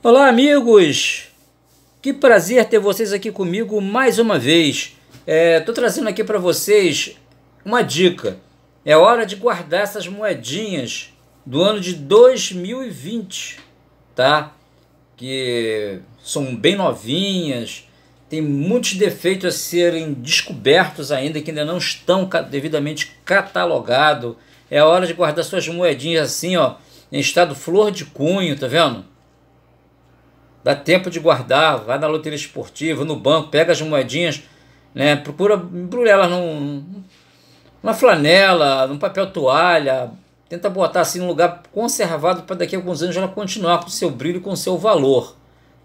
Olá, amigos! Que prazer ter vocês aqui comigo mais uma vez. Estou é, trazendo aqui para vocês uma dica. É hora de guardar essas moedinhas do ano de 2020, tá? Que são bem novinhas, tem muitos defeitos a serem descobertos ainda, que ainda não estão devidamente catalogados. É hora de guardar suas moedinhas assim, ó, em estado flor de cunho, tá vendo? dá tempo de guardar, vai na loteria esportiva, no banco, pega as moedinhas, né? Procura embrulhar elas num, numa flanela, num papel toalha, tenta botar assim num lugar conservado para daqui a alguns anos ela continuar com o seu brilho, com o seu valor,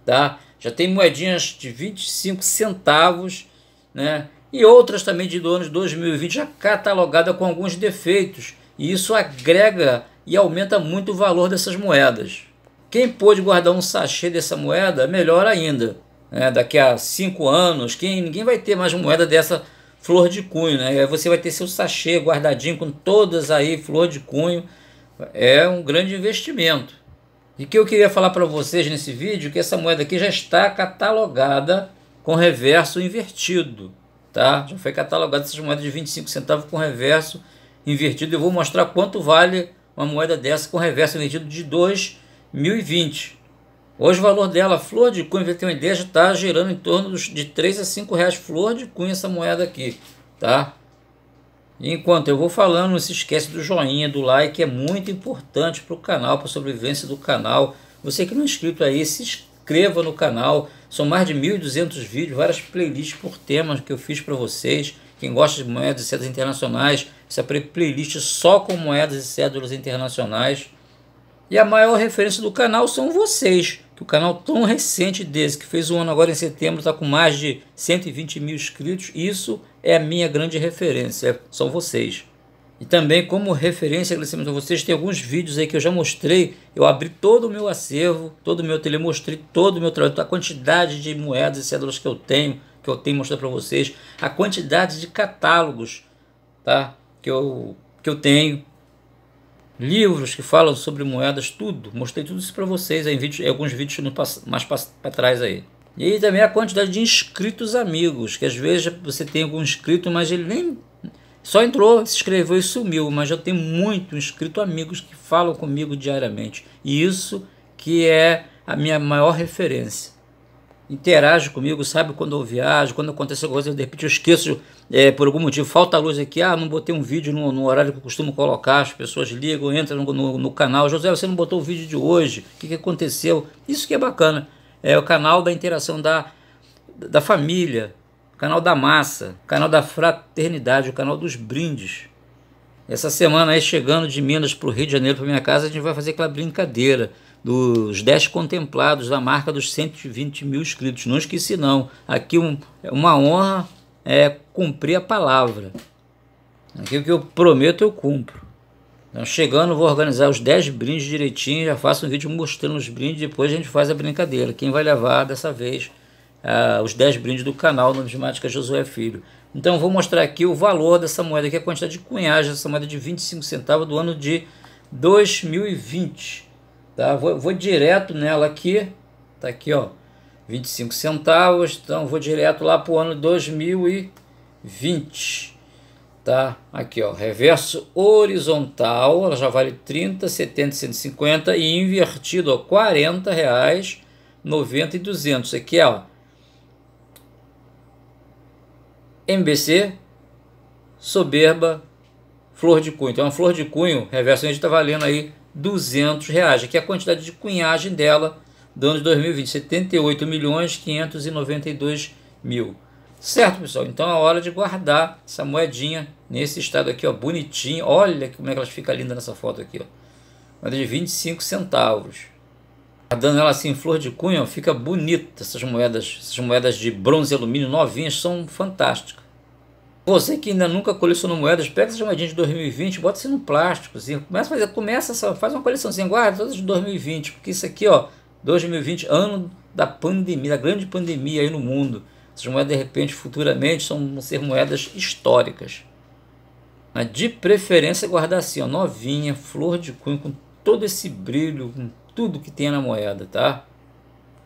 tá? Já tem moedinhas de 25 centavos, né? E outras também de do 2020 já catalogada com alguns defeitos, e isso agrega e aumenta muito o valor dessas moedas. Quem pôde guardar um sachê dessa moeda, melhor ainda. Né? Daqui a cinco anos, quem, ninguém vai ter mais moeda dessa flor de cunho. Né? aí você vai ter seu sachê guardadinho com todas aí, flor de cunho. É um grande investimento. E que eu queria falar para vocês nesse vídeo que essa moeda aqui já está catalogada com reverso invertido, tá? Já foi catalogada essas moedas de 25 centavos com reverso invertido. Eu vou mostrar quanto vale uma moeda dessa com reverso invertido de 2 1020. Hoje o valor dela, flor de cunha, você tem uma ideia, já está girando em torno dos, de 3 a 5 reais flor de cunha essa moeda aqui, tá? Enquanto eu vou falando, não se esquece do joinha, do like, é muito importante para o canal, para a sobrevivência do canal. Você que não é inscrito aí, se inscreva no canal. São mais de 1.200 vídeos, várias playlists por temas que eu fiz para vocês. Quem gosta de moedas e cédulas internacionais, essa playlist só com moedas e cédulas internacionais. E a maior referência do canal são vocês. Que o canal tão recente desse, que fez um ano agora em setembro, está com mais de 120 mil inscritos. Isso é a minha grande referência, são vocês. E também como referência, agradecimento a vocês, tem alguns vídeos aí que eu já mostrei, eu abri todo o meu acervo, todo o meu tele, mostrei todo o meu trabalho, a quantidade de moedas e cédulas que eu tenho, que eu tenho mostrado para vocês, a quantidade de catálogos, tá? Que eu, que eu tenho, livros que falam sobre moedas, tudo. Mostrei tudo isso para vocês em, vídeos, em alguns vídeos mais para trás aí. E aí também a quantidade de inscritos amigos, que às vezes você tem algum inscrito, mas ele nem só entrou, se inscreveu e sumiu, mas eu tenho muito inscrito amigos que falam comigo diariamente. E isso que é a minha maior referência interage comigo, sabe quando eu viajo, quando acontece alguma coisa, de repente eu esqueço é, por algum motivo, falta luz aqui, ah, não botei um vídeo no, no horário que eu costumo colocar, as pessoas ligam, entram no, no, no canal, José, você não botou o vídeo de hoje, o que, que aconteceu? Isso que é bacana, é o canal da interação da, da família, canal da massa, canal da fraternidade, o canal dos brindes. Essa semana aí, chegando de Minas para o Rio de Janeiro, para minha casa, a gente vai fazer aquela brincadeira, dos 10 contemplados da marca dos 120 mil inscritos. Não esqueci, não. Aqui um, é uma honra é cumprir a palavra. Aquilo que eu prometo, eu cumpro. Então, chegando, vou organizar os 10 brindes direitinho. Já faço um vídeo mostrando os brindes. Depois a gente faz a brincadeira. Quem vai levar dessa vez ah, os 10 brindes do canal Numismática Josué Filho. Então, vou mostrar aqui o valor dessa moeda, que é a quantidade de cunhagem dessa moeda de 25 centavos do ano de 2020. Tá? Vou, vou direto nela aqui, tá aqui, ó, 25 centavos, então vou direto lá para o ano 2020. Tá? Aqui, ó, reverso horizontal, ela já vale 30, 70, 150 e invertido, ó, 40 reais, 90 e 200. Aqui, ó, MBC, soberba, flor de cunho. Então, a flor de cunho, reverso, a gente está valendo aí 200 reais, que é a quantidade de cunhagem dela do ano de 2020, 78 milhões 592 mil. Certo, pessoal? Então é hora de guardar essa moedinha nesse estado aqui, ó, bonitinho. Olha como é que ela fica linda nessa foto aqui, ó. Moeda de 25 centavos. Guardando ela assim em flor de cunha, ó, fica bonita essas moedas. Essas moedas de bronze e alumínio novinhas são fantásticas. Você que ainda nunca colecionou moedas, pega essa moedinha de 2020, bota isso no plástico, assim, começa a fazer, começa essa, faz uma coleção guarda todas de 2020, porque isso aqui, ó, 2020, ano da pandemia, da grande pandemia aí no mundo. Essas moedas, de repente, futuramente, são, vão ser moedas históricas. Mas de preferência guardar assim, ó, novinha, flor de cunho, com todo esse brilho, com tudo que tem na moeda, tá?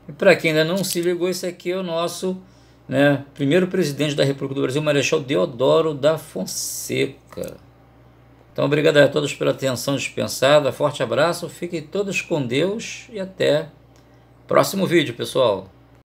E para quem ainda não se ligou, esse aqui é o nosso né? Primeiro presidente da República do Brasil, Marechal Deodoro da Fonseca. Então, obrigado a todos pela atenção dispensada. Forte abraço, fiquem todos com Deus e até próximo vídeo, pessoal.